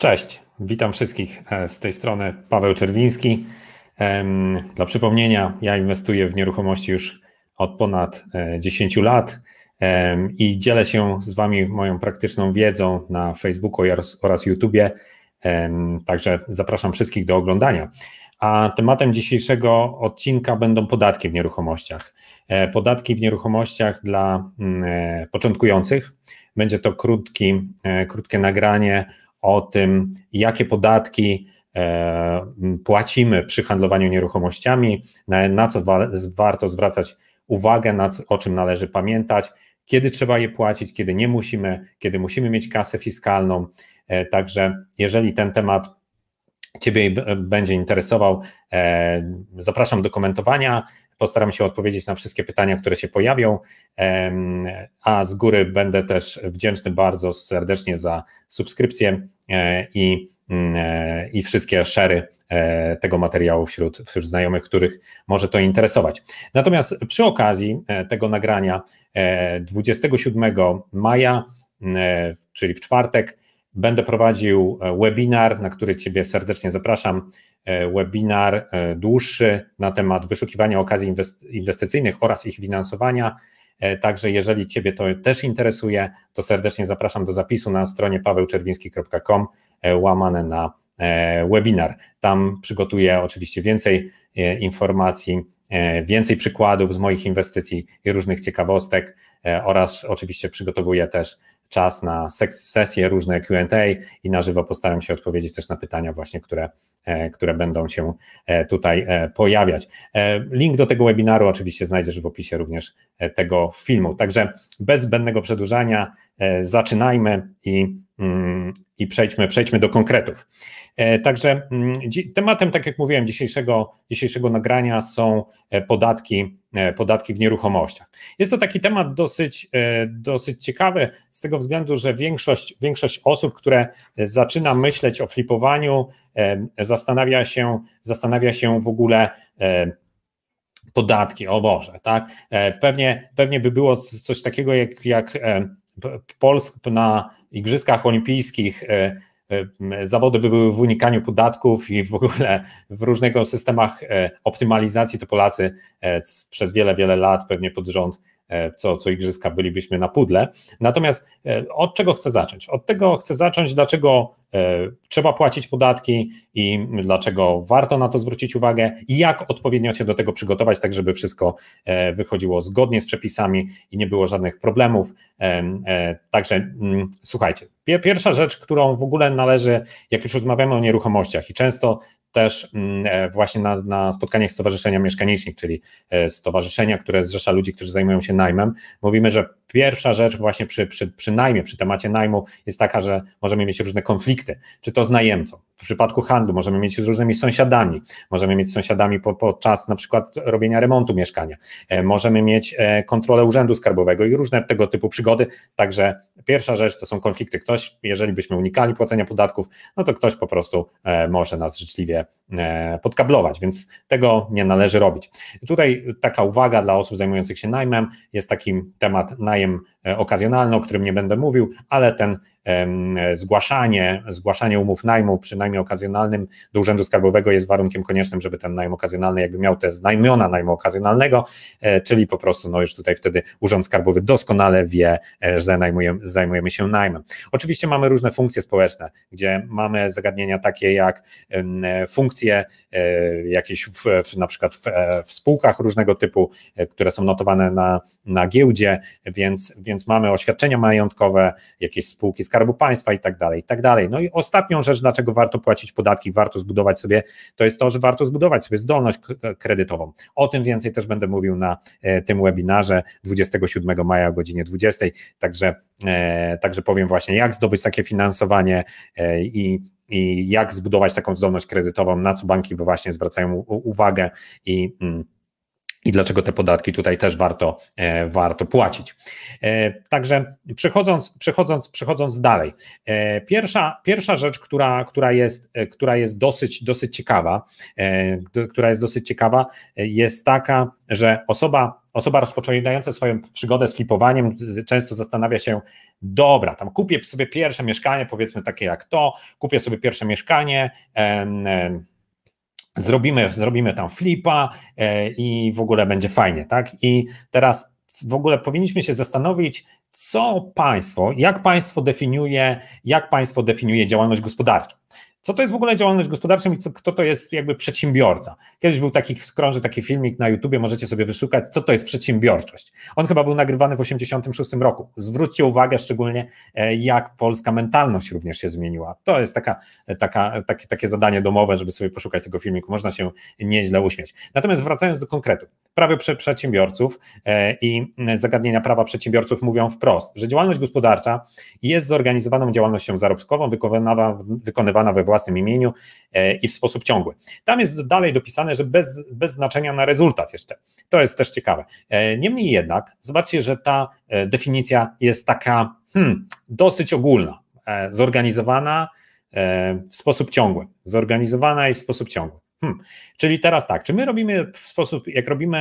Cześć, witam wszystkich e, z tej strony Paweł Czerwiński. Dla przypomnienia, ja inwestuję w nieruchomości już od ponad 10 e, lat i dzielę się z Wami moją praktyczną wiedzą na Facebooku oraz YouTubie. Także zapraszam wszystkich do oglądania. A tematem dzisiejszego odcinka będą podatki w nieruchomościach. E, podatki w nieruchomościach dla mm, początkujących. Będzie to krótki, krótkie nagranie o tym, jakie podatki e, płacimy przy handlowaniu nieruchomościami, na, co warto zwracać uwagę, na co, o czym należy pamiętać, kiedy trzeba je płacić, kiedy nie musimy, kiedy musimy mieć kasę fiskalną. E, także jeżeli ten temat Ciebie będzie interesował, e, zapraszam do komentowania. Postaram się odpowiedzieć na wszystkie pytania, które się pojawią, a z góry będę też wdzięczny bardzo serdecznie za subskrypcję e, i, mm, e, i wszystkie szery e, tego materiału wśród, wśród znajomych, których może to interesować. Natomiast przy okazji tego nagrania 27 maja, czyli w czwartek, będę prowadził webinar, na który Ciebie serdecznie zapraszam. E, webinar e, dłuższy na temat wyszukiwania okazji inwestycyjnych oraz ich finansowania. E, także jeżeli Ciebie to też interesuje, to serdecznie zapraszam do zapisu na stronie pawełczerwiński.com łamane na webinar. Tam przygotuję oczywiście więcej informacji, więcej przykładów z moich inwestycji i różnych ciekawostek oraz oczywiście przygotowuję też czas na sesje różne QA i na żywo postaram się odpowiedzieć też na pytania, właśnie, które, e, które będą się e, tutaj e, pojawiać. Link do tego webinaru oczywiście znajdziesz w opisie również tego filmu. Także bez zbędnego przedłużania, E, zaczynajmy i, mm, i przejdźmy, przejdźmy do konkretów. E, także mm, tematem, tak jak mówiłem, dzisiejszego, dzisiejszego nagrania są e, podatki, podatki w nieruchomościach. Jest to taki temat dosyć, dosyć ciekawy z tego względu, że większość, większość osób, które zaczyna myśleć o flipowaniu, zastanawia się, zastanawia się w ogóle podatki, o Boże, tak? Pewnie, pewnie by było coś takiego jak, jak Polsk na Igrzyskach Olimpijskich e, e, zawody były w unikaniu podatków i w ogóle w różnych systemach e, optymalizacji, to Polacy przez wiele, wiele lat pewnie pod rząd E, co, co igrzyska bylibyśmy na pudle. Natomiast e, od czego chcę zacząć? Od tego chcę zacząć, dlaczego e, trzeba płacić podatki i dlaczego warto na to zwrócić uwagę i jak odpowiednio się do tego przygotować, tak żeby wszystko wychodziło zgodnie z przepisami i nie było żadnych problemów. Także mm, słuchajcie, pierwsza rzecz, którą w ogóle należy, jak już rozmawiamy o nieruchomościach i często też mm, e, właśnie na, na spotkaniach Stowarzyszenia Mieszkanicznych, czyli e, stowarzyszenia, które zrzesza ludzi, którzy zajmują się najmem, mówimy, że pierwsza rzecz właśnie przy, przy, przy najmie, przy temacie najmu jest taka, że możemy mieć różne konflikty, czy to z najemcą, w przypadku handlu, możemy mieć z różnymi sąsiadami, możemy mieć z sąsiadami podczas na przykład robienia remontu mieszkania, e, możemy mieć e, kontrolę urzędu skarbowego i różne tego typu przygody. Także pierwsza rzecz to są konflikty. Ktoś, jeżeli byśmy unikali płacenia podatków, no to ktoś po prostu e, może nas życzliwie podkablować, więc tego nie należy robić. Tutaj taka uwaga dla osób zajmujących się najmem jest takim temat najem okazjonalny, o którym nie będę mówił, ale ten zgłaszanie, zgłaszanie umów najmu przy najmie okazjonalnym do Urzędu Skarbowego jest warunkiem koniecznym, żeby ten najem okazjonalny jakby miał te znajmiona najmu okazjonalnego, e, czyli po prostu no już tutaj wtedy Urząd Skarbowy doskonale wie, e, że zajmujemy się najmem. Oczywiście mamy różne funkcje społeczne, gdzie mamy zagadnienia takie jak e, funkcje jakieś w, na przykład w, w spółkach różnego typu, które są notowane na, na giełdzie, więc, więc mamy oświadczenia majątkowe, jakieś spółki Skarbu Państwa i tak dalej, i tak dalej. No i ostatnią rzecz, dlaczego warto płacić podatki, warto zbudować sobie, to jest to, że warto zbudować sobie zdolność kredytową. O tym więcej też będę mówił na e, tym webinarze 27 maja o godzinie 20. Także, e, także powiem właśnie, jak zdobyć takie finansowanie e, i i jak zbudować taką zdolność kredytową, na co banki właśnie zwracają uwagę i mm, i dlaczego te podatki tutaj też warto, e, warto płacić. E, także przechodząc, przechodząc, przechodząc dalej, e, pierwsza, pierwsza rzecz, która, która, jest, e, która jest dosyć, dosyć ciekawa, e, która jest dosyć ciekawa, e, jest taka, że osoba, osoba rozpoczynająca swoją przygodę z flipowaniem często zastanawia się, dobra, tam kupię sobie pierwsze mieszkanie, powiedzmy takie jak to, kupię sobie pierwsze mieszkanie, em, em, zrobimy, zrobimy tam flipa e, i w ogóle będzie fajnie, tak? I teraz w ogóle powinniśmy się zastanowić, co państwo, jak państwo definiuje, jak państwo definiuje działalność gospodarczą. Co to jest w ogóle działalność gospodarcza i co, kto to jest jakby przedsiębiorca? Kiedyś był taki, skrąży taki filmik na YouTubie, możecie sobie wyszukać, co to jest przedsiębiorczość. On chyba był nagrywany w 1986 roku. Zwróćcie uwagę szczególnie, e, jak polska mentalność również się zmieniła. To jest taka, e, taka, takie, takie zadanie domowe, żeby sobie poszukać tego filmiku. Można się nieźle uśmieć. Natomiast wracając do konkretu. Prawo przedsiębiorców e, i zagadnienia prawa przedsiębiorców mówią wprost, że działalność gospodarcza jest zorganizowaną działalnością zarobkową wykonywana, wykonywana we własnym imieniu e, i w sposób ciągły. Tam jest dalej dopisane, że bez, bez znaczenia na rezultat jeszcze. To jest też ciekawe. E, niemniej jednak, zobaczcie, że ta e, definicja jest taka hmm, dosyć ogólna, zorganizowana w sposób ciągły. Zorganizowana i w sposób ciągły. Hmm. Czyli teraz tak, czy my robimy w sposób, jak robimy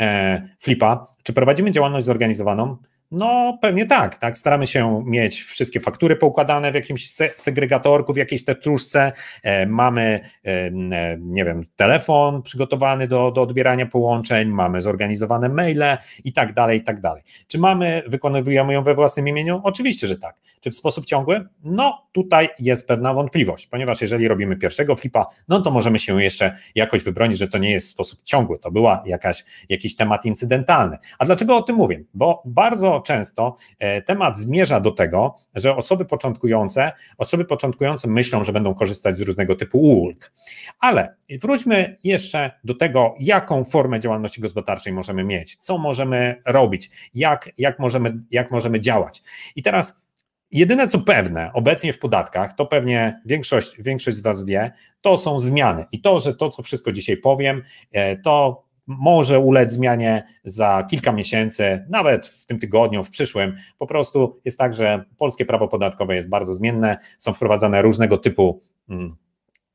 e, flipa, czy prowadzimy działalność zorganizowaną, no, pewnie tak, tak. Staramy się mieć wszystkie faktury poukładane w jakimś segregatorku, w jakiejś teczuszce. E, mamy, e, e, nie wiem, telefon przygotowany do, do odbierania połączeń, mamy zorganizowane maile i tak dalej, i tak dalej. Czy mamy, wykonujemy ją we własnym imieniu? Oczywiście, że tak. Czy w sposób ciągły? No, tutaj jest pewna wątpliwość, ponieważ jeżeli robimy pierwszego flipa, no to możemy się jeszcze jakoś wybronić, że to nie jest w sposób ciągły. To była jakaś, jakiś temat incydentalny. A dlaczego o tym mówię? Bo bardzo często e, temat zmierza do tego, że osoby początkujące, osoby początkujące myślą, że będą korzystać z różnego typu ulg. Ale wróćmy jeszcze do tego, jaką formę działalności gospodarczej możemy mieć, co możemy robić, jak, jak, możemy, jak możemy działać. I teraz Jedyne co pewne obecnie w podatkach, to pewnie większość, większość z Was wie, to są zmiany. I to, że to, co wszystko dzisiaj powiem, e, to może ulec zmianie za kilka miesięcy, nawet w tym tygodniu, w przyszłym. Po prostu jest tak, że polskie prawo podatkowe jest bardzo zmienne, są wprowadzane różnego typu mm,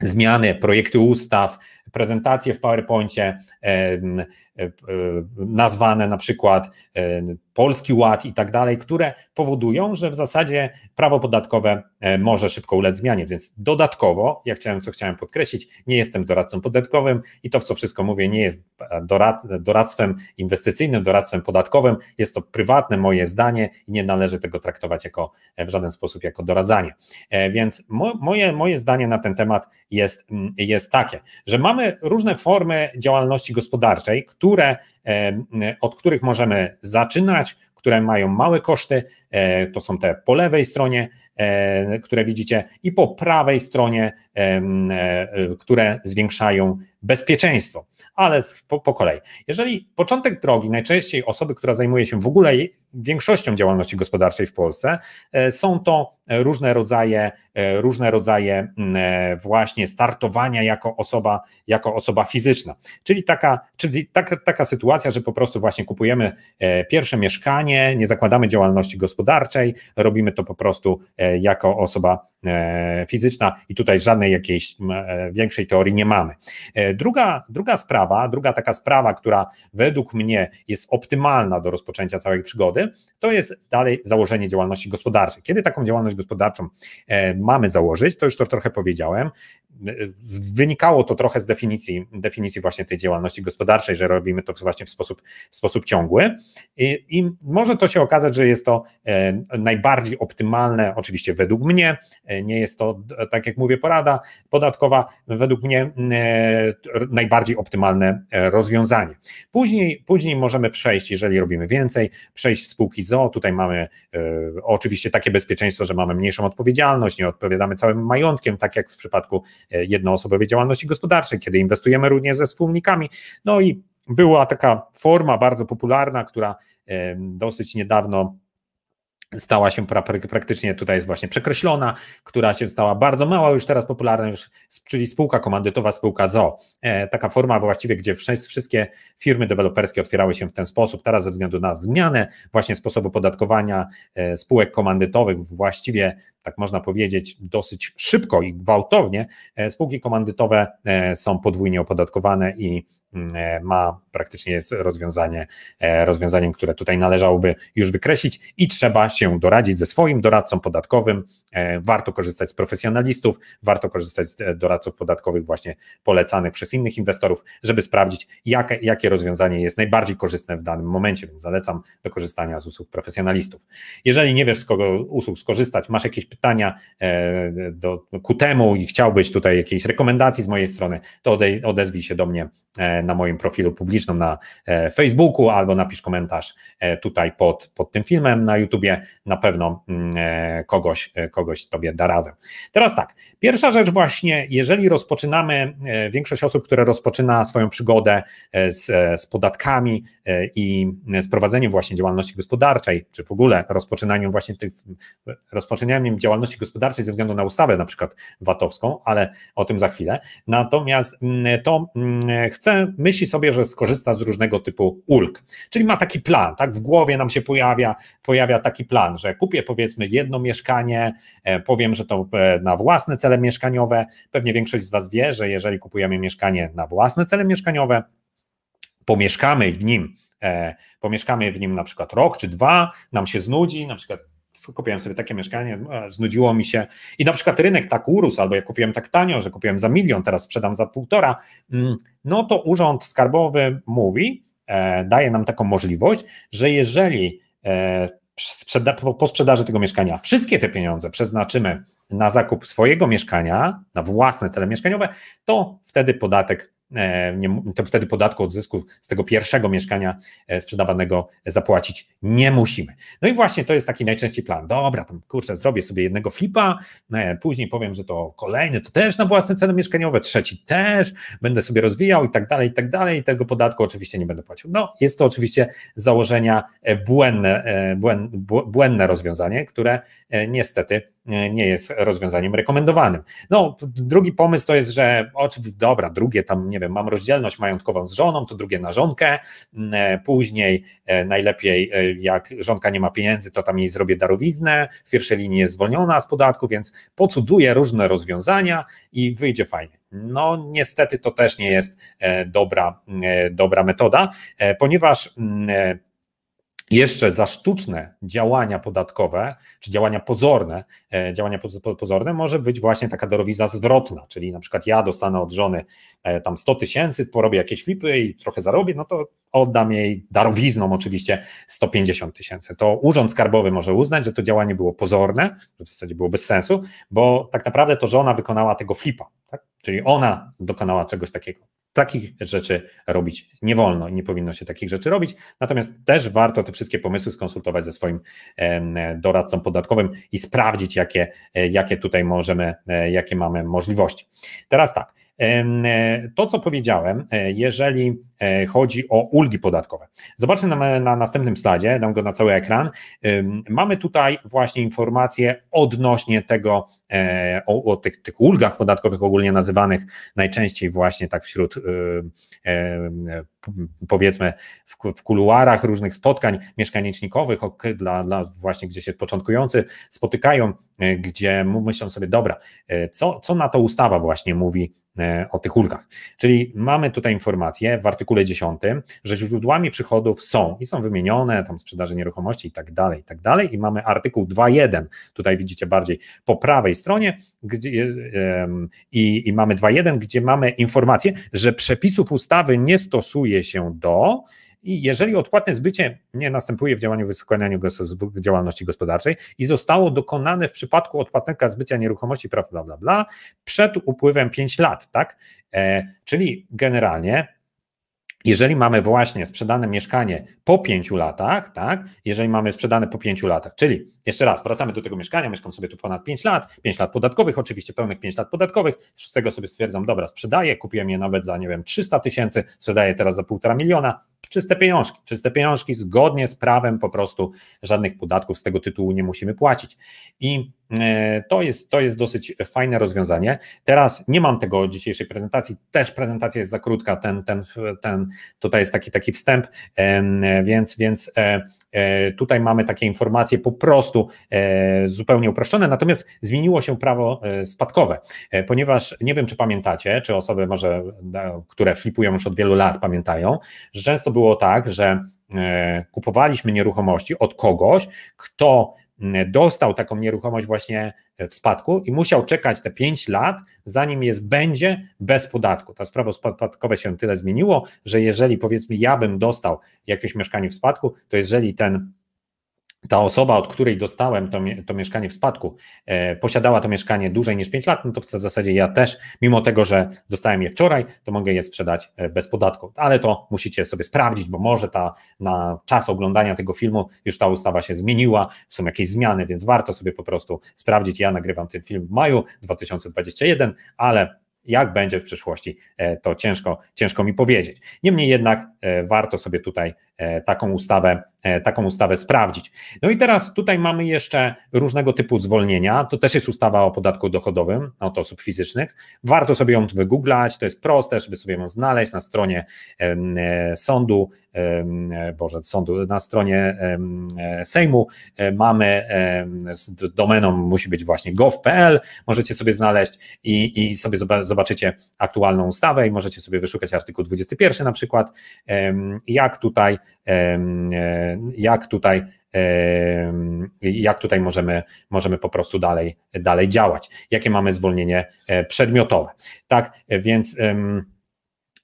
zmiany, projekty ustaw, prezentacje w PowerPoincie, E, nazwane na przykład e, Polski Ład i tak dalej, które powodują, że w zasadzie prawo podatkowe e, może szybko ulec zmianie. Więc dodatkowo, ja chciałem, co chciałem podkreślić, nie jestem doradcą podatkowym i to, w co wszystko mówię, nie jest dorad, doradztwem inwestycyjnym, doradztwem podatkowym. Jest to prywatne moje zdanie i nie należy tego traktować jako w żaden sposób jako doradzanie. Więc moje, moje zdanie na ten temat jest, mm, jest takie, że mamy różne formy działalności gospodarczej, które, od których możemy zaczynać, które mają małe koszty. E, to są te po lewej stronie, e, które widzicie, i po prawej stronie, e, które zwiększają bezpieczeństwo. Ale po, po, kolei. Jeżeli początek drogi, najczęściej osoby, która zajmuje się w ogóle większością działalności gospodarczej w Polsce, e, są to różne rodzaje, e, różne rodzaje mm, e, właśnie startowania jako osoba, jako osoba fizyczna. Czyli, taka, czyli tak, taka sytuacja, że po prostu właśnie kupujemy pierwsze mieszkanie, nie zakładamy działalności gospodarczej, robimy to po prostu jako osoba fizyczna i tutaj żadnej jakiejś większej teorii nie mamy. Druga, druga sprawa, druga taka sprawa, która według mnie jest optymalna do rozpoczęcia całej przygody, to jest dalej założenie działalności gospodarczej. Kiedy taką działalność gospodarczą e, mamy założyć, to już to trochę powiedziałem. E, wynikało to trochę z definicji, definicji właśnie tej działalności gospodarczej, że robimy to właśnie w sposób, w sposób ciągły. I, I może to się okazać, że jest to e, najbardziej optymalne, oczywiście według mnie, nie jest to, tak jak mówię, porada podatkowa. Według mnie najbardziej optymalne e, rozwiązanie. Później, później możemy przejść, jeżeli robimy więcej, przejść w spółki ZO. Tutaj mamy e, oczywiście takie bezpieczeństwo, że mamy mniejszą odpowiedzialność, nie odpowiadamy całym majątkiem, tak jak w przypadku e, jednoosobowej działalności gospodarczej, kiedy inwestujemy również ze wspólnikami. No i była taka forma bardzo popularna, która dosyć niedawno stała się pra, praktycznie, tutaj jest właśnie przekreślona, która się stała bardzo mała, już teraz popularna, już, czyli spółka komandytowa, spółka ZO. E, taka forma właściwie, gdzie wszystkie firmy deweloperskie otwierały się w ten sposób. Teraz ze względu na zmianę właśnie sposobu podatkowania e, spółek komandytowych właściwie, tak można powiedzieć, dosyć szybko i gwałtownie e, spółki komandytowe e, są podwójnie opodatkowane i mm, e, ma praktycznie jest rozwiązanie, e, rozwiązaniem, które tutaj należałoby już wykreślić i trzeba się się doradzić ze swoim doradcą podatkowym. E, warto korzystać z profesjonalistów, warto korzystać z e, doradców podatkowych właśnie polecanych przez innych inwestorów, żeby sprawdzić, jakie, jakie rozwiązanie jest najbardziej korzystne w danym momencie, więc zalecam do korzystania z usług profesjonalistów. Jeżeli nie wiesz, z kogo usług skorzystać, masz jakieś pytania e, do, ku temu i chciałbyś tutaj jakiejś rekomendacji z mojej strony, to ode, odezwij się do mnie na moim profilu publicznym na Facebooku albo napisz komentarz tutaj pod, pod tym filmem na YouTubie na pewno mm, e, kogoś, e, kogoś tobie da razem. Teraz tak, pierwsza rzecz właśnie, jeżeli rozpoczynamy, e, większość osób, które rozpoczyna swoją przygodę z, z podatkami i z prowadzeniem właśnie działalności gospodarczej, czy w ogóle rozpoczynaniem właśnie tych, rozpoczynaniem działalności gospodarczej ze względu na ustawę na przykład VAT-owską, ale o tym za chwilę, natomiast mm, to mm, chce, myśli sobie, że skorzysta z różnego typu ulg, czyli ma taki plan, tak, w głowie nam się pojawia, pojawia taki plan, plan, że kupię powiedzmy jedno mieszkanie, e, powiem, że to e, na własne cele mieszkaniowe. Pewnie większość z Was wie, że jeżeli kupujemy mieszkanie na własne cele mieszkaniowe, pomieszkamy w nim, e, pomieszkamy w nim na przykład rok czy dwa, nam się znudzi, na przykład kupiłem sobie takie mieszkanie, no, znudziło mi się i na przykład rynek tak urósł, albo ja kupiłem tak tanio, że kupiłem za milion, teraz sprzedam za półtora, mm, no to urząd skarbowy mówi, daje nam taką możliwość, że jeżeli po sprzedaży tego mieszkania wszystkie te pieniądze przeznaczymy na zakup swojego mieszkania, na własne cele mieszkaniowe, to wtedy podatek E, nie, to wtedy podatku od zysku z tego pierwszego mieszkania e, sprzedawanego zapłacić nie musimy. No i właśnie to jest taki najczęściej plan. Dobra, tam kurczę, zrobię sobie jednego flipa, e, później powiem, że to kolejny, to też na własne ceny mieszkaniowe, trzeci też, będę sobie rozwijał i tak dalej, i tak dalej. I tego podatku oczywiście nie będę płacił. No, jest to oczywiście z założenia błędne, błędne rozwiązanie, które niestety nie jest rozwiązaniem rekomendowanym. No, drugi pomysł to jest, że oczywiście, dobra, drugie tam, nie wiem, wiem, mam rozdzielność majątkową z żoną, to drugie na żonkę, mm, e, później e, najlepiej e, jak żonka nie ma pieniędzy, to tam jej zrobię darowiznę, w pierwszej linii jest zwolniona z podatku, więc pocuduję różne rozwiązania i wyjdzie fajnie. No niestety to też nie jest dobra, dobra metoda, ponieważ mm, jeszcze za sztuczne działania podatkowe, czy działania pozorne, e, działania pozorne może być właśnie taka darowizna zwrotna, czyli na przykład ja dostanę od żony e, tam 100 tysięcy, porobię jakieś flipy i trochę zarobię, no to oddam jej darowizną oczywiście 150 tysięcy. To Urząd Skarbowy może uznać, że to działanie było pozorne, że w zasadzie było bez sensu, bo tak naprawdę to żona wykonała tego flipa, tak? czyli ona dokonała czegoś takiego takich rzeczy robić nie wolno i nie powinno się takich rzeczy robić. Natomiast też warto te wszystkie pomysły skonsultować ze swoim doradcą podatkowym i sprawdzić, jakie, e, jakie tutaj możemy, e, jakie mamy możliwości. Teraz tak, E, to, co powiedziałem, e, jeżeli e, chodzi o ulgi podatkowe. Zobaczmy na, na następnym slajdzie, dam go na cały ekran. Mamy tutaj właśnie informacje odnośnie tego, o, o tych, tych ulgach podatkowych ogólnie nazywanych najczęściej właśnie tak wśród y, powiedzmy w, kuluarach różnych spotkań mieszkanicznikowych, dla, dla właśnie gdzie się początkujący spotykają, e, gdzie myślą sobie, dobra, e, co, co na to ustawa właśnie mówi e, o tych ulgach. Czyli mamy tutaj informację w artykule 10, że źródłami przychodów są i są wymienione tam sprzedaże nieruchomości i tak dalej, i tak dalej i mamy artykuł 2.1, tutaj widzicie bardziej po prawej stronie gdzie, i, i mamy 2.1, gdzie mamy informację, że przepisów ustawy nie stosuje się do i jeżeli odpłatne zbycie nie następuje w działaniu wykonaniu działalności gospodarczej i zostało dokonane w przypadku odpłatnego zbycia nieruchomości, bla, bla, bla, przed upływem 5 lat, tak? E, czyli generalnie jeżeli mamy właśnie sprzedane mieszkanie po pięciu latach, tak? Jeżeli mamy sprzedane po pięciu latach, czyli jeszcze raz, wracamy do tego mieszkania, mieszkam sobie tu ponad pięć lat, pięć lat podatkowych, oczywiście pełnych pięć lat podatkowych, z tego sobie stwierdzam, dobra, sprzedaję, kupiłem je nawet za, nie wiem, 300 tysięcy, sprzedaję teraz za półtora miliona, czyste pieniążki, czyste pieniążki zgodnie z prawem po prostu żadnych podatków z tego tytułu nie musimy płacić. I e, to jest, to jest dosyć fajne rozwiązanie. Teraz nie mam tego dzisiejszej prezentacji, też prezentacja jest za krótka, ten, ten, ten Tutaj jest taki, taki wstęp, e, więc, więc e, e, tutaj mamy takie informacje po prostu zupełnie uproszczone, natomiast zmieniło się prawo spadkowe, ponieważ nie wiem, czy pamiętacie, czy osoby może, które flipują już od wielu lat pamiętają, że często było tak, że kupowaliśmy nieruchomości od kogoś, kto dostał taką nieruchomość właśnie w spadku i musiał czekać te 5 lat, zanim jest będzie bez podatku. To sprawa spadkowe się tyle zmieniło, że jeżeli powiedzmy ja bym dostał jakieś mieszkanie w spadku, to jeżeli ten ta osoba, od której dostałem to, to mieszkanie w spadku, e, posiadała to mieszkanie dłużej niż 5 lat, no to w zasadzie ja też, mimo tego, że dostałem je wczoraj, to mogę je sprzedać e, bez podatku. Ale to musicie sobie sprawdzić, bo może ta na czas oglądania tego filmu już ta ustawa się zmieniła, są jakieś zmiany, więc warto sobie po prostu sprawdzić. Ja nagrywam ten film w maju 2021, ale jak będzie w przyszłości, e, to ciężko, ciężko mi powiedzieć. Niemniej jednak e, warto sobie tutaj e, taką ustawę, taką ustawę sprawdzić. No i teraz tutaj mamy jeszcze różnego typu zwolnienia. To też jest ustawa o podatku dochodowym no, od osób fizycznych. Warto sobie ją wygooglać, to jest proste, żeby sobie ją znaleźć na stronie sądu, Boże, sądu, na stronie Sejmu mamy z domeną musi być właśnie gov.pl, możecie sobie znaleźć i, i sobie zobaczyć zobaczycie aktualną ustawę i możecie sobie wyszukać artykuł 21 na przykład, jak tutaj, e, jak tutaj jak tutaj możemy, możemy po prostu dalej, dalej działać, jakie mamy zwolnienie e, przedmiotowe. Tak e, więc.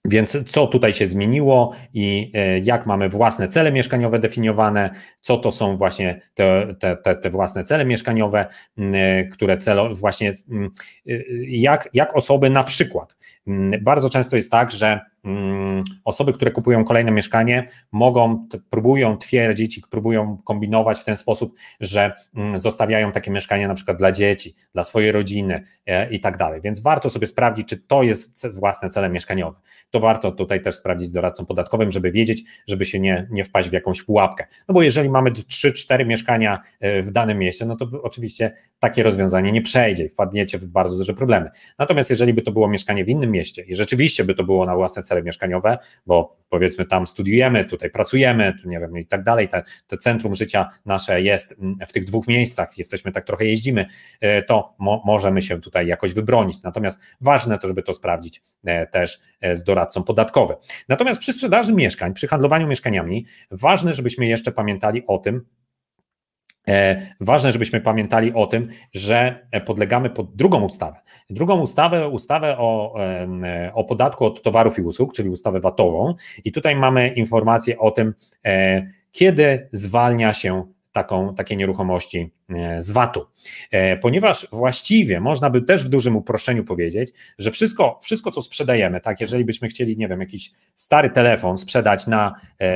Więc co tutaj się zmieniło i e, jak mamy własne cele mieszkaniowe definiowane, co to są właśnie te, te, te własne cele mieszkaniowe, mm, e, które celo, właśnie mm, e, jak, jak osoby na przykład. Mm, bardzo często jest tak, że Mm, osoby, które kupują kolejne mieszkanie, mogą, próbują twierdzić i próbują kombinować w ten sposób, że mm, zostawiają takie mieszkanie na przykład dla dzieci, dla swojej rodziny e, i tak dalej. Więc warto sobie sprawdzić, czy to jest własne cele mieszkaniowe. To warto tutaj też sprawdzić doradcom podatkowym, żeby wiedzieć, żeby się nie, nie wpaść w jakąś pułapkę. No bo jeżeli mamy 3-4 mieszkania e, w danym mieście, no to oczywiście takie rozwiązanie nie przejdzie i wpadniecie w bardzo duże problemy. Natomiast jeżeli by to było mieszkanie w innym mieście i rzeczywiście by to było na własne cele, cele mieszkaniowe, bo powiedzmy tam studiujemy, tutaj pracujemy, tu nie wiem i tak dalej, te, to centrum życia nasze jest mm, w tych dwóch miejscach, jesteśmy tak trochę jeździmy, e, to mo możemy się tutaj jakoś wybronić. Natomiast ważne to, żeby to sprawdzić e, też e, z doradcą podatkowym. Natomiast przy sprzedaży mieszkań, przy handlowaniu mieszkaniami, ważne, żebyśmy jeszcze pamiętali o tym, E, ważne, żebyśmy pamiętali o tym, że e, podlegamy pod drugą ustawę. Drugą ustawę, ustawę o, e, o podatku od towarów i usług, czyli ustawę VAT-ową. I tutaj mamy informację o tym, kiedy zwalnia się taką, takie nieruchomości z VAT-u. Ponieważ właściwie można by też w dużym uproszczeniu powiedzieć, że wszystko, wszystko co sprzedajemy, tak, jeżeli byśmy chcieli, nie wiem, jakiś stary telefon sprzedać na,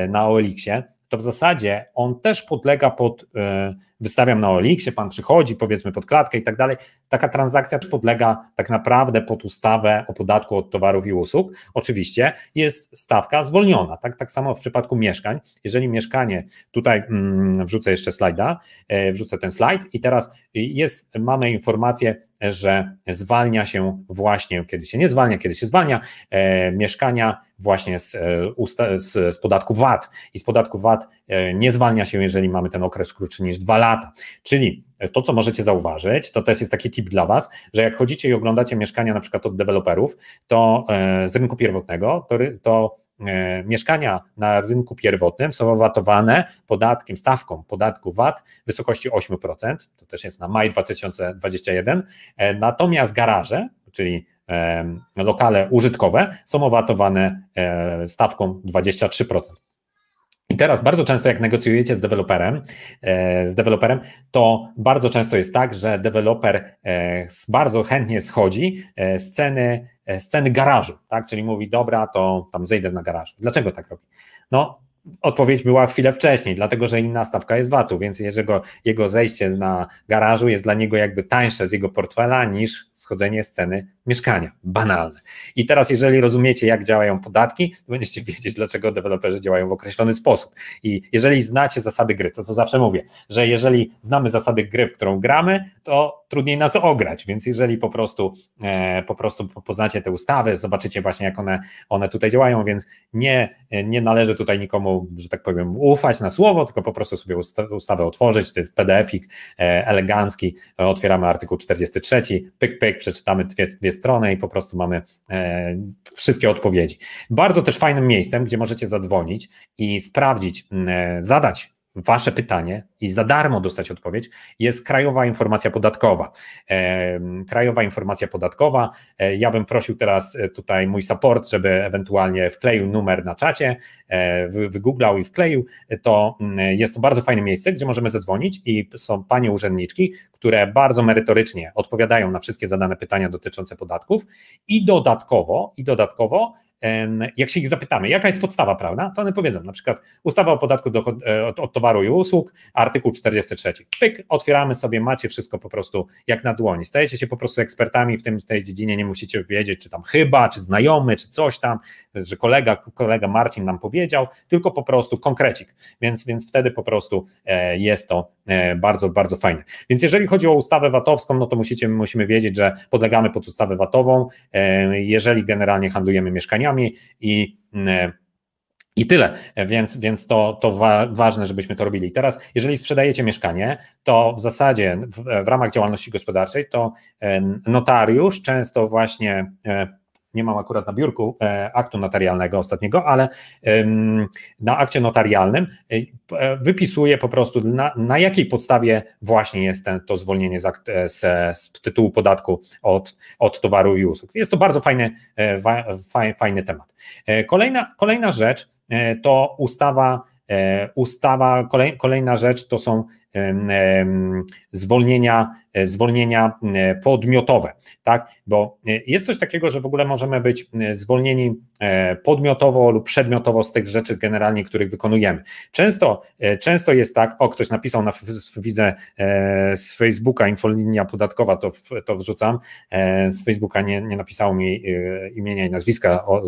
na OLX-ie, to w zasadzie on też podlega pod e, wystawiam na Oliksie, pan przychodzi, powiedzmy pod klatkę i tak dalej. Taka transakcja podlega tak naprawdę pod ustawę o podatku od towarów i usług. Oczywiście jest stawka zwolniona, tak, tak samo w przypadku mieszkań. Jeżeli mieszkanie, tutaj mm, wrzucę jeszcze slajda, e, wrzucę ten slajd i teraz jest, mamy informację, że zwalnia się właśnie, kiedy się nie zwalnia, kiedy się zwalnia e, mieszkania właśnie z, e, usta, z, z podatku VAT i z podatku VAT e, nie zwalnia się, jeżeli mamy ten okres krótszy niż dwa lata, lata. Czyli to, co możecie zauważyć, to też jest taki tip dla Was, że jak chodzicie i oglądacie mieszkania na przykład od deweloperów, to e, z rynku pierwotnego, to, to e, mieszkania na rynku pierwotnym są owatowane podatkiem, stawką podatku VAT w wysokości 8%, to też jest na maj 2021, e, natomiast garaże, czyli lokale użytkowe są owatowane stawką 23%. I teraz bardzo często, jak negocjujecie z deweloperem, e, z deweloperem, to bardzo często jest tak, że deweloper e, bardzo chętnie schodzi e, z ceny, z ceny garażu, tak? Czyli mówi, dobra, to tam zejdę na garażu. Dlaczego tak robi? No, odpowiedź była chwilę wcześniej, dlatego że inna stawka jest VAT-u, więc jego, jego zejście na garażu jest dla niego jakby tańsze z jego portfela niż schodzenie z ceny mieszkania. Banalne. I teraz, jeżeli rozumiecie, jak działają podatki, to będziecie wiedzieć, dlaczego deweloperzy działają w określony sposób. I jeżeli znacie zasady gry, to co zawsze mówię, że jeżeli znamy zasady gry, w którą gramy, to trudniej nas ograć, więc jeżeli po prostu, e, po prostu poznacie te ustawy, zobaczycie właśnie, jak one, one tutaj działają, więc nie, nie należy tutaj nikomu że tak powiem, ufać na słowo, tylko po prostu sobie ustawę otworzyć, to jest PDF-ik e, elegancki, otwieramy artykuł 43, pyk, pyk, przeczytamy dwie, dwie strony i po prostu mamy e, wszystkie odpowiedzi. Bardzo też fajnym miejscem, gdzie możecie zadzwonić i sprawdzić, e, zadać Wasze pytanie i za darmo dostać odpowiedź jest Krajowa Informacja Podatkowa. E, krajowa Informacja Podatkowa. E, ja bym prosił teraz e, tutaj mój support, żeby ewentualnie wkleił numer na czacie, wygooglał i wkleił. To mm, jest to bardzo fajne miejsce, gdzie możemy zadzwonić i są panie urzędniczki, które bardzo merytorycznie odpowiadają na wszystkie zadane pytania dotyczące podatków i dodatkowo, i dodatkowo jak się ich zapytamy, jaka jest podstawa prawna, to one powiedzą na przykład ustawa o podatku dochod, e, od, od, towaru i usług, artykuł 43. Pyk, otwieramy sobie, macie wszystko po prostu jak na dłoni. Stajecie się po prostu ekspertami w tym, w tej dziedzinie, nie musicie wiedzieć, czy tam chyba, czy znajomy, czy coś tam, że kolega, kolega Marcin nam powiedział, tylko po prostu konkrecik. Więc, więc wtedy po prostu e, jest to e, bardzo, bardzo fajne. Więc jeżeli chodzi o ustawę VAT-owską, no to musicie, musimy wiedzieć, że podlegamy pod ustawę VAT-ową, jeżeli generalnie handlujemy mieszkaniami, i mm, i tyle, więc, więc to, to wa ważne, żebyśmy to robili. Teraz, jeżeli sprzedajecie mieszkanie, to w zasadzie w, w ramach działalności gospodarczej, to e, notariusz często właśnie e, nie mam akurat na biurku e, aktu notarialnego ostatniego, ale na akcie notarialnym e, e, wypisuję po prostu na, na jakiej podstawie właśnie jest ten, to zwolnienie z, z, z, tytułu podatku od, od towaru i usług. Jest to bardzo fajny, fajny temat. Kolejna, kolejna rzecz to ustawa E, ustawa, kolejna rzecz to są zwolnienia, e, zwolnienia e, podmiotowe, tak? Bo jest coś takiego, że w ogóle możemy być zwolnieni podmiotowo lub przedmiotowo z tych rzeczy generalnie, których wykonujemy. Często, często jest tak, o ktoś napisał, na, widzę z Facebooka, infolinia podatkowa, to, to wrzucam, z Facebooka nie, nie napisało mi imienia i nazwiska, o,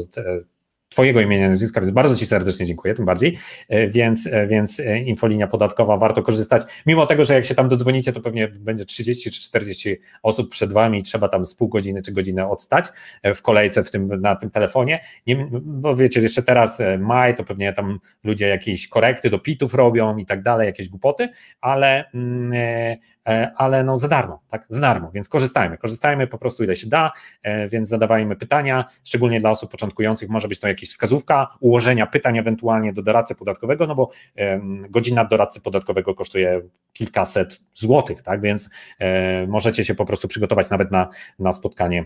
Twojego imienia nazwiska, więc bardzo Ci serdecznie dziękuję, tym bardziej. E, więc, e, więc e, infolinia podatkowa warto korzystać. Mimo tego, że jak się tam dodzwonicie, to pewnie będzie 30 czy 40 osób przed Wami i trzeba tam z pół godziny czy godzinę odstać w kolejce w tym, na tym telefonie. Nie, bo wiecie, jeszcze teraz maj, to pewnie tam ludzie jakieś korekty do pitów robią i tak dalej, jakieś głupoty, ale, mm, E, ale no za darmo, tak? Za darmo, więc korzystajmy, korzystajmy po prostu ile się da, e, więc zadawajmy pytania, szczególnie dla osób początkujących może być to jakaś wskazówka ułożenia pytań ewentualnie do doradcy podatkowego, no bo godzina doradcy podatkowego kosztuje kilkaset złotych, tak? Więc e, możecie się po prostu przygotować nawet na, na spotkanie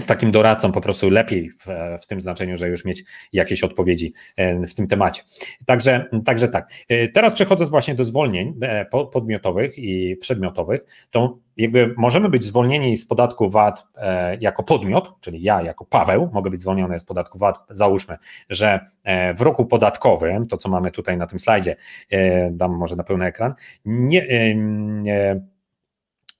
z takim doradcą po prostu lepiej w, w, tym znaczeniu, że już mieć jakieś odpowiedzi e, w tym temacie. Także, także tak. E, teraz przechodząc właśnie do zwolnień e, podmiotowych i przedmiotowych, to jakby możemy być zwolnieni z podatku VAT jako podmiot, czyli ja jako Paweł mogę być zwolniony z podatku VAT. Załóżmy, że w roku podatkowym, to co mamy tutaj na tym slajdzie, dam może na pełny ekran, nie, nie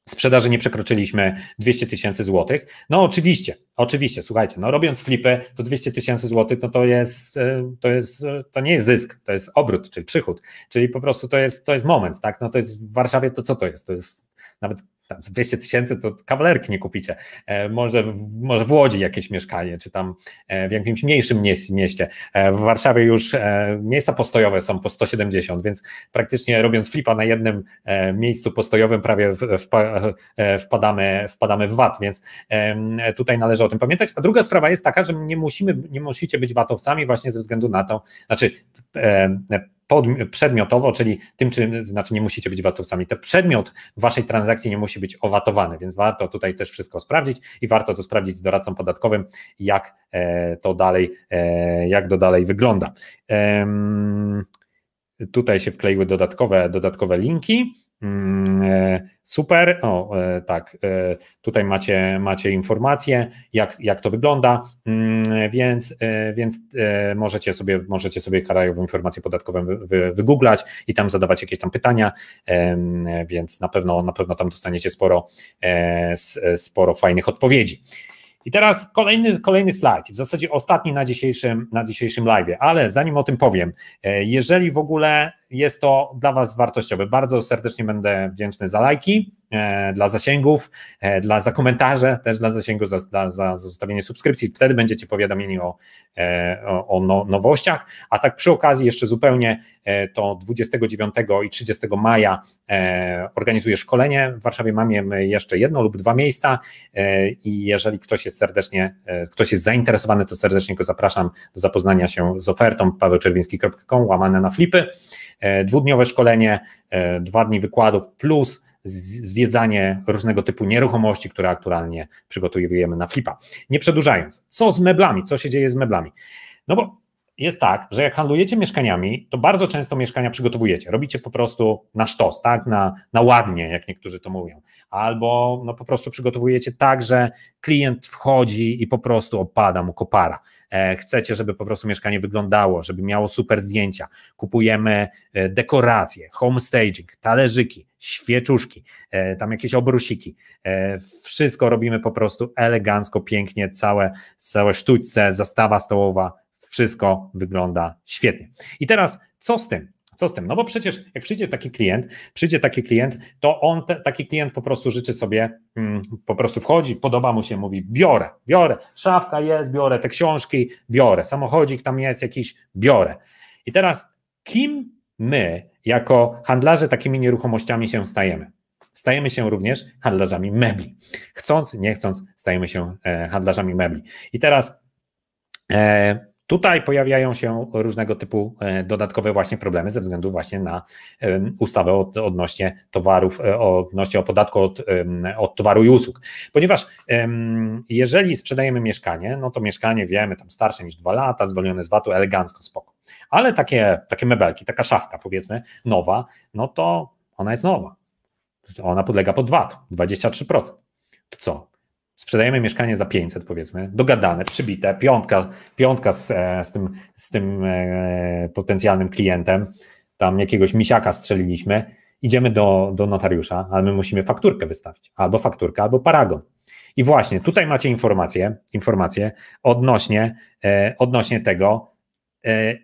sprzedaży nie przekroczyliśmy 200 tysięcy złotych. No oczywiście, oczywiście, słuchajcie, no robiąc flipę, to 200 tysięcy złotych, no to jest, e, to jest, e, to nie jest zysk, to jest obrót, czyli przychód, czyli po prostu to jest, to jest moment, tak, no to jest w Warszawie, to co to jest? To jest nawet tam 200 tysięcy to kawalerki nie kupicie. E, może w, może w Łodzi jakieś mieszkanie, czy tam e, w jakimś mniejszym mieście. E, w Warszawie już miejsca postojowe są po 170, więc praktycznie robiąc flipa na jednym miejscu postojowym prawie wpadamy, wpadamy w VAT, więc tutaj należy o tym pamiętać. A druga sprawa jest taka, że nie musimy, nie musicie być VAT-owcami właśnie ze względu na to, znaczy przedmiotowo, czyli tym, czym, znaczy nie musicie być VAT-owcami. Ten przedmiot waszej transakcji nie musi być owatowany, więc warto tutaj też wszystko sprawdzić i warto to sprawdzić z doradcą podatkowym, jak e, to dalej, e, jak to dalej wygląda. Tutaj się wkleiły dodatkowe, dodatkowe linki. Mm, e, super, o e, tak, e, tutaj macie, macie informacje, jak, jak to wygląda, mm, więc, więc możecie sobie, możecie sobie Krajową Informację Podatkową wygooglać i tam zadawać jakieś tam pytania, więc na pewno, na pewno tam dostaniecie sporo, sporo fajnych odpowiedzi. I teraz kolejny, kolejny slajd, w zasadzie ostatni na dzisiejszym, na dzisiejszym live, ale zanim o tym powiem, jeżeli w ogóle jest to dla Was wartościowe. Bardzo serdecznie będę wdzięczny za lajki, e, dla zasięgów, e, dla, za komentarze, też dla zasięgu, za, za zostawienie subskrypcji. Wtedy będziecie powiadomieni e, o, o, no, nowościach. A tak przy okazji, jeszcze zupełnie to 29 i 30 maja organizuję szkolenie. W Warszawie mamy jeszcze jedno lub dwa miejsca i jeżeli ktoś jest serdecznie, ktoś jest zainteresowany, to serdecznie go zapraszam do zapoznania się z ofertą pawełczerwiński.com łamane na flipy. E, dwudniowe szkolenie, e, dwa dni wykładów plus zwiedzanie różnego typu nieruchomości, które aktualnie przygotowujemy na flipa. Nie przedłużając, co z meblami, co się dzieje z meblami? No bo jest tak, że jak handlujecie mieszkaniami, to bardzo często mieszkania przygotowujecie. Robicie po prostu na sztos, tak? Na, na ładnie, jak niektórzy to mówią. Albo no, po prostu przygotowujecie tak, że klient wchodzi i po prostu opada mu kopara. E, chcecie, żeby po prostu mieszkanie wyglądało, żeby miało super zdjęcia. Kupujemy e, dekoracje, home staging, talerzyki, świeczuszki, e, tam jakieś obrusiki. E, wszystko robimy po prostu elegancko, pięknie, całe, całe sztućce, zastawa stołowa, wszystko wygląda świetnie. I teraz co z tym? Co z tym? No bo przecież jak przyjdzie taki klient, przyjdzie taki klient, to on, te, taki klient po prostu życzy sobie, mm, po prostu wchodzi, podoba mu się, mówi biorę, biorę, szafka jest, biorę te książki, biorę, samochodzik tam jest jakiś, biorę. I teraz kim my jako handlarze takimi nieruchomościami się stajemy? Stajemy się również handlarzami mebli. Chcąc, nie chcąc, stajemy się e, handlarzami mebli. I teraz e, Tutaj pojawiają się różnego typu e, dodatkowe właśnie problemy ze względu właśnie na ustawę odnośnie towarów, e, odnośnie podatku od, od towaru i usług. Ponieważ jeżeli sprzedajemy mieszkanie, no to mieszkanie wiemy tam starsze niż dwa lata, zwolnione z VAT-u, elegancko, spoko. Ale takie, takie mebelki, taka szafka powiedzmy nowa, no to ona jest nowa. Ona podlega pod VAT, 23%. To co? sprzedajemy mieszkanie za 500 powiedzmy, dogadane, przybite, piątka, piątka z, e, z tym, z tym e, potencjalnym klientem, tam jakiegoś misiaka strzeliliśmy, idziemy do, do notariusza, ale my musimy fakturkę wystawić, albo fakturkę, albo paragon. I właśnie tutaj macie informacje, informacje odnośnie, e, odnośnie tego, e,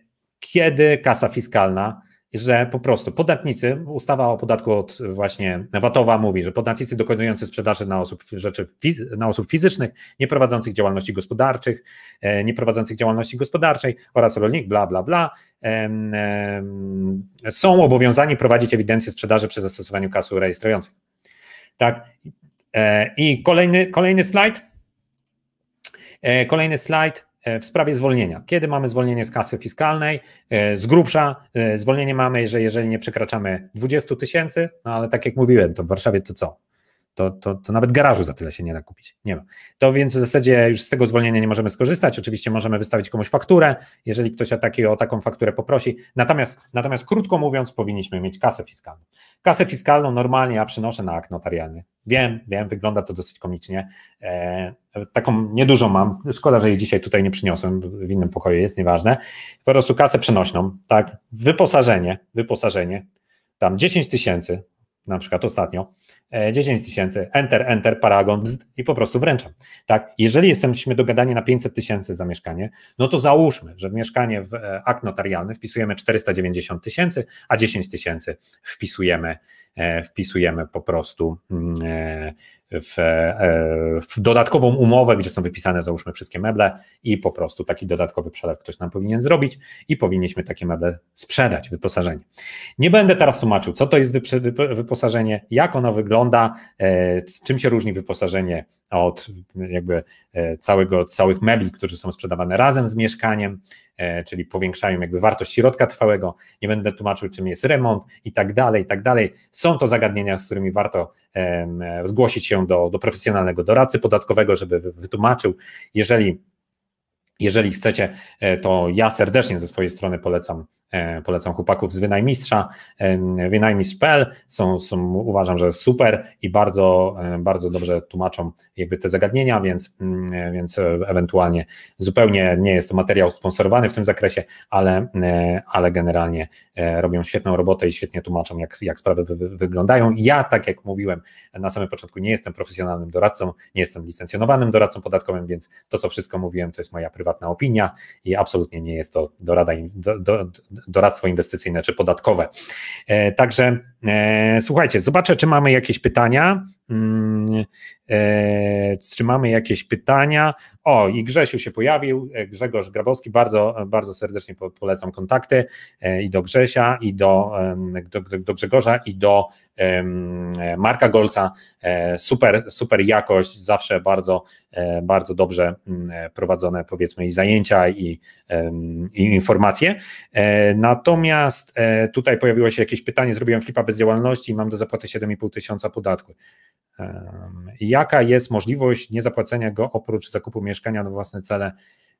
kiedy kasa fiskalna że po prostu podatnicy, ustawa o podatku od właśnie VAT-owa mówi, że podatnicy dokonujący sprzedaży na osób, rzeczy, na osób fizycznych, nie prowadzących działalności gospodarczych, e, nie prowadzących działalności gospodarczej oraz rolnik, bla, bla, bla, są obowiązani prowadzić ewidencję sprzedaży przy zastosowaniu kasu rejestrujących. Tak. E, I kolejny, kolejny slajd. E, kolejny slajd. E, w sprawie zwolnienia. Kiedy mamy zwolnienie z kasy fiskalnej? E, z grubsza e, zwolnienie mamy, że jeżeli nie przekraczamy 20 tysięcy, no ale tak jak mówiłem, to w Warszawie to co? to, to, to nawet garażu za tyle się nie da kupić. Nie ma. To więc w zasadzie już z tego zwolnienia nie możemy skorzystać. Oczywiście możemy wystawić komuś fakturę, jeżeli ktoś o, taki, o taką fakturę poprosi. Natomiast, natomiast krótko mówiąc, powinniśmy mieć kasę fiskalną. Kasę fiskalną normalnie ja przynoszę na akt notarialny. Wiem, wiem, wygląda to dosyć komicznie. E, taką niedużą mam. Szkoda, że jej dzisiaj tutaj nie przyniosłem, w innym pokoju jest, nieważne. Po prostu kasę przenośną, tak? Wyposażenie, wyposażenie. Tam 10 tysięcy, na przykład ostatnio, 10 e, tysięcy, enter, enter, paragon, bzd, i po prostu wręczam. Tak? Jeżeli jesteśmy dogadani na 500 tysięcy za mieszkanie, no to załóżmy, że w mieszkanie w e, akt notarialny wpisujemy 490 tysięcy, a 10 tysięcy wpisujemy E, wpisujemy po prostu mm, e, w, e, w, dodatkową umowę, gdzie są wypisane załóżmy wszystkie meble i po prostu taki dodatkowy przelew ktoś nam powinien zrobić i powinniśmy takie meble sprzedać, wyposażenie. Nie będę teraz tłumaczył, co to jest wyposażenie, jak ono wygląda, czym się różni wyposażenie od jakby całego, całych mebli, które są sprzedawane razem z mieszkaniem, E, czyli powiększają jakby wartość środka trwałego, nie będę tłumaczył czym jest remont i tak dalej, i tak dalej. Są to zagadnienia, z którymi warto e, zgłosić się do, do profesjonalnego doradcy podatkowego, żeby wytłumaczył, jeżeli jeżeli chcecie, e, to ja serdecznie ze swojej strony polecam, e, polecam chłopaków z Wynajmistrza, e, wynajmistrz.pl, są, są, uważam, że super i bardzo, bardzo dobrze tłumaczą jakby te zagadnienia, więc, mm, więc ewentualnie zupełnie nie jest to materiał sponsorowany w tym zakresie, ale, ale generalnie robią świetną robotę i świetnie tłumaczą, jak, jak sprawy wy, wy, wyglądają. Ja, tak jak mówiłem na samym początku, nie jestem profesjonalnym doradcą, nie jestem licencjonowanym doradcą podatkowym, więc to, co wszystko mówiłem, to jest moja prywatna prywatna opinia i absolutnie nie jest to dorada, do, do, doradztwo inwestycyjne czy podatkowe. E, także e, słuchajcie, zobaczę, czy mamy jakieś pytania. Mm, e, Trzymamy jakieś pytania. O, i Grzesiu się pojawił, e, Grzegorz Grabowski, bardzo, bardzo serdecznie polecam kontakty e, i do Grzesia, i do, do, do Grzegorza, i do Marka Golca. Super, super jakość, zawsze bardzo, bardzo dobrze mm, prowadzone, powiedzmy, i zajęcia, i, i informacje. Natomiast tutaj pojawiło się jakieś pytanie, zrobiłem flipa bez działalności i mam do zapłaty 7,5 tysiąca podatku. Jaka jest możliwość niezapłacenia go oprócz zakupu mieszkania na własne cele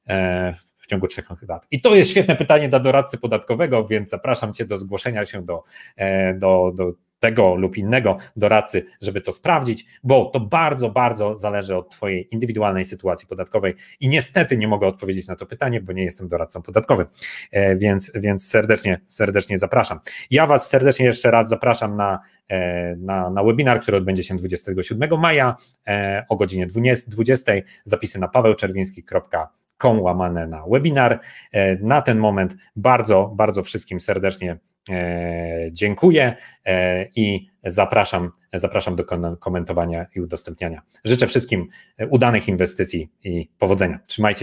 e, w ciągu trzech lat? I to jest świetne pytanie dla doradcy podatkowego, więc zapraszam Cię do zgłoszenia się do, e, do, do tego lub innego doradcy, żeby to sprawdzić, bo to bardzo, bardzo zależy od Twojej indywidualnej sytuacji podatkowej i niestety nie mogę odpowiedzieć na to pytanie, bo nie jestem doradcą podatkowym, e, więc, więc serdecznie, serdecznie zapraszam. Ja Was serdecznie jeszcze raz zapraszam na, e, na, na webinar, który odbędzie się 27 maja e, o godzinie 20. 20. Zapisy na pawełczerwiński.com www.webinarpodcast.com łamane na webinar. E, na ten moment bardzo, bardzo wszystkim serdecznie e, dziękuję e, i zapraszam, zapraszam do komentowania i udostępniania. Życzę wszystkim udanych inwestycji i powodzenia. Trzymajcie